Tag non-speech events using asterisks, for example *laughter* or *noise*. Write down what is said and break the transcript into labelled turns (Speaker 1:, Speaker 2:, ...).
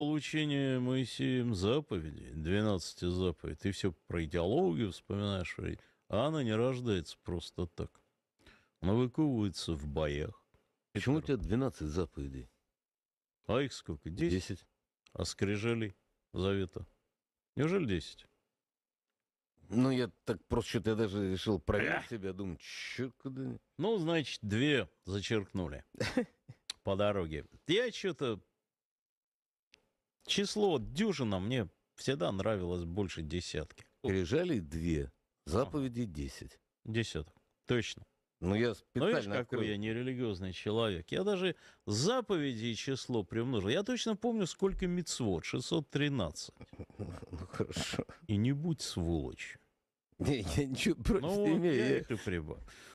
Speaker 1: получение Моисеем заповедей, 12 заповедей, ты все про идеологию вспоминаешь, а она не рождается просто так. Она выковывается в боях. Почему у тебя 12 заповедей? А их сколько? 10? 10. А скрижалей завета? Неужели 10? Ну, я так просто что-то я даже решил проверить себя, думаю, что? куда... Ну, значит, две зачеркнули *laughs* по дороге. Я что-то число дюжина мне всегда нравилось больше десятки. Пережали две, заповеди десять. Десяток, точно. Ну, я специально... Ну, видишь, какой я нерелигиозный человек. Я даже заповеди и число примножил. Я точно помню, сколько мицвод. 613. *laughs* Ну, хорошо. И не будь сволочь. Не, я ничего ну против не имею. Я их и прибавил.